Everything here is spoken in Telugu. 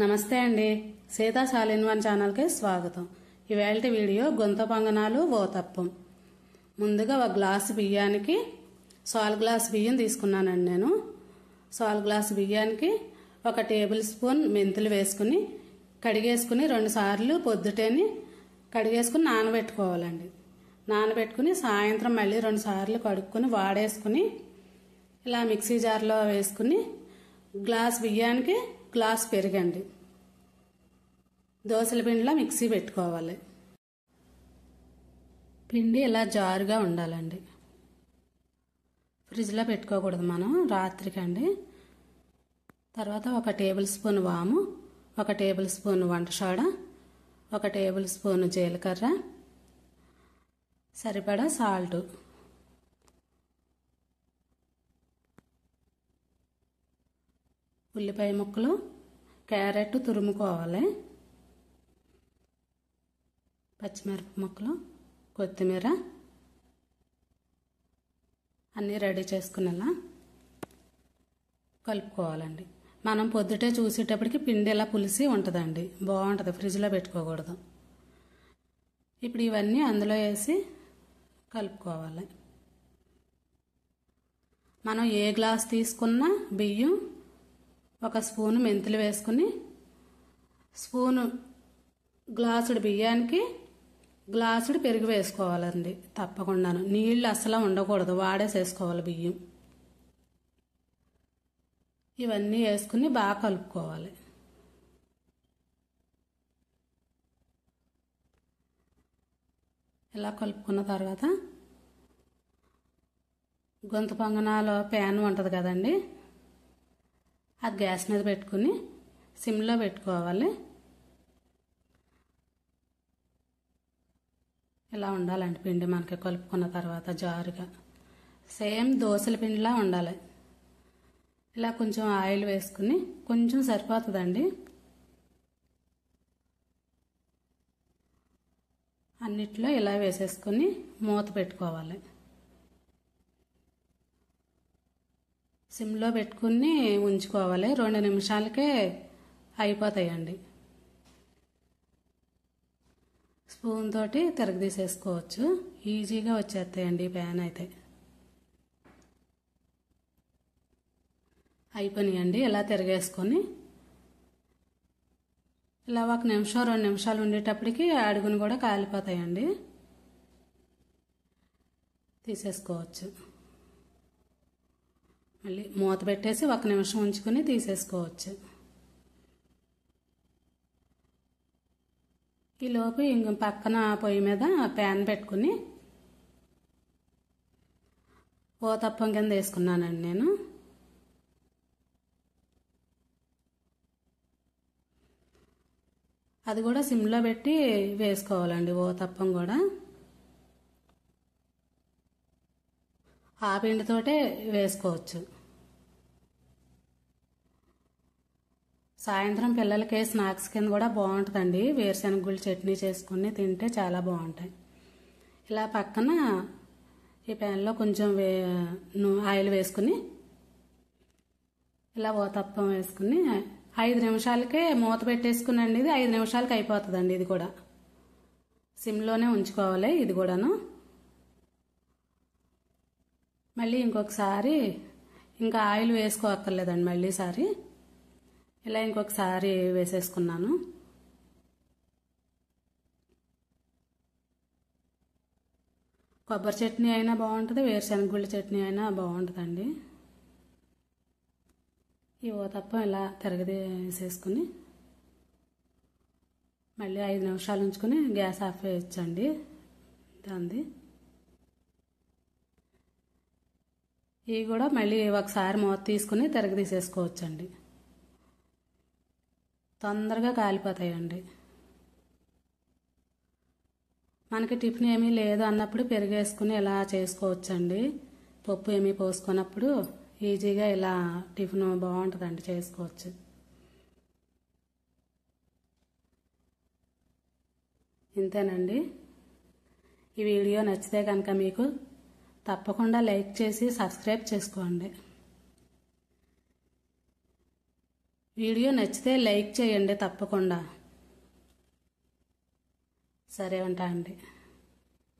నమస్తే అండి సీతా సాలిన్ వన్ ఛానల్కి స్వాగతం ఇవాళ వీడియో గొంత పొంగనాలు ఓతప్పం ముందుగా ఒక గ్లాస్ బియ్యానికి సాల్ గ్లాస్ బియ్యం తీసుకున్నానండి నేను సాల్ గ్లాస్ బియ్యానికి ఒక టేబుల్ స్పూన్ మెంతులు వేసుకుని కడిగేసుకుని రెండు సార్లు పొద్దుటేని కడిగేసుకుని నానబెట్టుకోవాలండి నానబెట్టుకుని సాయంత్రం మళ్ళీ రెండు సార్లు కడుక్కుని వాడేసుకుని ఇలా మిక్సీ జార్లో వేసుకుని గ్లాస్ బియ్యానికి గ్లాస్ పెరగండి దోశల పిండిలో మిక్సీ పెట్టుకోవాలి పిండి ఇలా జారుగా ఉండాలండి ఫ్రిడ్జ్లో పెట్టుకోకూడదు మనం రాత్రికి అండి తర్వాత ఒక టేబుల్ స్పూన్ వాము ఒక టేబుల్ స్పూన్ వంట సోడా ఒక టేబుల్ స్పూన్ జీలకర్ర సరిపడా సాల్టు ఉల్లిపాయ ముక్కలు క్యారెట్ తురుముకోవాలి పచ్చిమిరప ముక్కలు కొత్తిమీర అన్నీ రెడీ చేసుకునేలా కలుపుకోవాలండి మనం పొద్దుటే చూసేటప్పటికి పిండి ఇలా పులిసి ఉంటుందండి బాగుంటుంది ఫ్రిడ్జ్లో పెట్టుకోకూడదు ఇప్పుడు ఇవన్నీ అందులో వేసి కలుపుకోవాలి మనం ఏ గ్లాస్ తీసుకున్నా బియ్యం ఒక స్పూను మెంతులు వేసుకుని స్పూను గ్లాసుడు బియ్యానికి గ్లాసుడు పెరుగు వేసుకోవాలండి తప్పకుండాను నీళ్ళు అసలు ఉండకూడదు వాడేసేసుకోవాలి బియ్యం ఇవన్నీ వేసుకుని బాగా కలుపుకోవాలి ఇలా కలుపుకున్న తర్వాత గొంతు పొంగనాలో ప్యాన్ ఉంటుంది కదండి అది గ్యాస్ మీద పెట్టుకుని సిమ్లో పెట్టుకోవాలి ఇలా ఉండాలండి పిండి మనకి కలుపుకున్న తర్వాత జారుగా సేమ్ దోశల పిండిలా ఉండాలి ఇలా కొంచెం ఆయిల్ వేసుకుని కొంచెం సరిపోతుందండి అన్నిట్లో ఇలా వేసేసుకుని మూత పెట్టుకోవాలి సిమ్లో పెట్టుకుని ఉంచుకోవాలి రెండు నిమిషాలకే అయిపోతాయండి స్పూన్ తోటి తిరగదీసేసుకోవచ్చు ఈజీగా వచ్చేస్తాయండి ప్యాన్ అయితే అయిపోయినాయండి ఇలా తిరగేసుకొని ఇలా ఒక నిమిషం రెండు నిమిషాలు ఉండేటప్పటికి అడుగును కూడా కాలిపోతాయండి తీసేసుకోవచ్చు మళ్ళీ మూత పెట్టేసి ఒక నిమిషం ఉంచుకొని తీసేసుకోవచ్చు ఈలోపు ఇంక పక్కన పొయ్యి మీద ప్యాన్ పెట్టుకుని ఓతప్పం కింద వేసుకున్నానండి నేను అది కూడా సిమ్లో పెట్టి వేసుకోవాలండి ఓతప్పం కూడా ఆ పిండితోటే వేసుకోవచ్చు సాయంత్రం పిల్లలకి స్నాక్స్ కింద కూడా బాగుంటుందండి వేరుశనగుళ్ళు చట్నీ చేసుకుని తింటే చాలా బాగుంటాయి ఇలా పక్కన ఈ ప్యాన్లో కొంచెం వే ఆయిల్ వేసుకుని ఇలా ఓతప్పం వేసుకుని ఐదు నిమిషాలకే మూత పెట్టేసుకునండి ఇది ఐదు నిమిషాలకి అయిపోతుందండి ఇది కూడా సిమ్లోనే ఉంచుకోవాలి ఇది కూడాను మళ్ళీ ఇంకొకసారి ఇంకా ఆయిల్ మళ్ళీ మళ్ళీసారి ఇలా ఇంకొకసారి వేసేసుకున్నాను కొబ్బరి చట్నీ అయినా బాగుంటుంది వేరుశనగుళ్ళ చట్నీ అయినా బాగుంటుందండి ఈ తప్పం ఇలా తిరగది వేసేసుకుని మళ్ళీ ఐదు నిమిషాలు ఉంచుకుని గ్యాస్ ఆఫ్ వేయచ్చండి దాంది ఇవి కూడా మళ్ళీ ఒకసారి మూత తీసుకుని తీసేసుకోవచ్చండి తొందరగా కాలిపోతాయండి మనకి టిఫిన్ ఏమీ లేదు అన్నప్పుడు పెరిగేసుకుని ఇలా చేసుకోవచ్చండి పప్పు ఏమీ పోసుకున్నప్పుడు ఈజీగా ఇలా టిఫిన్ బాగుంటుందండి చేసుకోవచ్చు ఇంతేనండి ఈ వీడియో నచ్చితే కనుక మీకు తప్పకుండా లైక్ చేసి సబ్స్క్రైబ్ చేసుకోండి వీడియో నచ్చితే లైక్ చేయండి తప్పకుండా సరే ఉంటా అండి